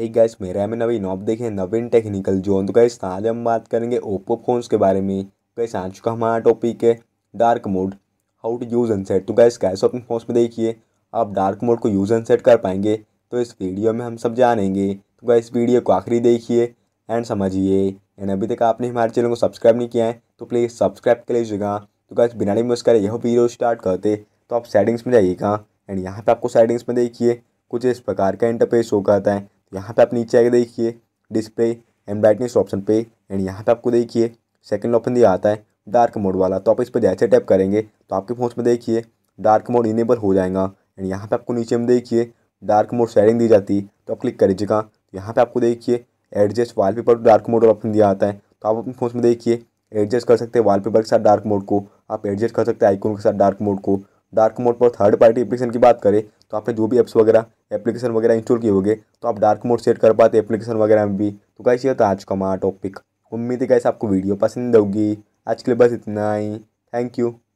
एक गैस मेरा है मैं नवीन आप देखे नवीन टेक्निकल जोन तो गैस आज हम बात करेंगे ओप्पो फ़ोन्स के बारे में गैस आ चुका हमारा टॉपिक है dark mode how to use and set तो गैस कैसे अपने फ़ोन्स में देखिए आप डार्क मोड को यूज़ एंड सेट कर पाएंगे तो इस वीडियो में हम सब जानेंगे तो गैस वीडियो को आखिरी देखिए एंड समझिए एंड अभी तक आपने हमारे चैनल को सब्सक्राइब नहीं किया है तो प्लीज़ सब्सक्राइब कर लीजिएगा तो गैस बिना नहीं मुस्कर यह वीडियो स्टार्ट करते तो आप सेटिंग्स में जाइएगा एंड यहाँ पर आपको सेटिंग्स में देखिए कुछ इस प्रकार का इंटरफेस हो करता है यहाँ पे आप नीचे आगे देखिए डिस्प्ले एंड ब्राइटनेस ऑप्शन पे एंड यहाँ पे आपको देखिए सेकंड ऑप्शन दिया आता है डार्क मोड वाला तो आप इस पर जैसे टैप करेंगे तो आपके फोन में देखिए डार्क मोड इनेबल हो जाएगा एंड यहाँ पर आपको नीचे में देखिए डार्क मोड शेडिंग दी जाती तो आप क्लिक कर दीजिएगा यहाँ पर आपको देखिए adjust paper dark mode option दिया आता है तो आप अपने फोन में देखिए एडजस्ट कर सकते हैं पेपर के साथ डार्क मोड को आप एडजस्ट कर सकते हैं आइकोन के साथ डार्क मोड को डार्क मोड पर थर्ड पार्टी एप्लीकेशन की बात करें तो आपने जो भी एप्स वगैरह एप्लीकेशन वगैरह इंस्टॉल किए होंगे तो आप डार्क मोड सेट कर पाते एप्लीकेशन वगैरह में भी तो कैसे होता है आज का हमारा टॉपिक उम्मीद है कैसे आपको वीडियो पसंद होगी आज के लिए बस इतना ही थैंक यू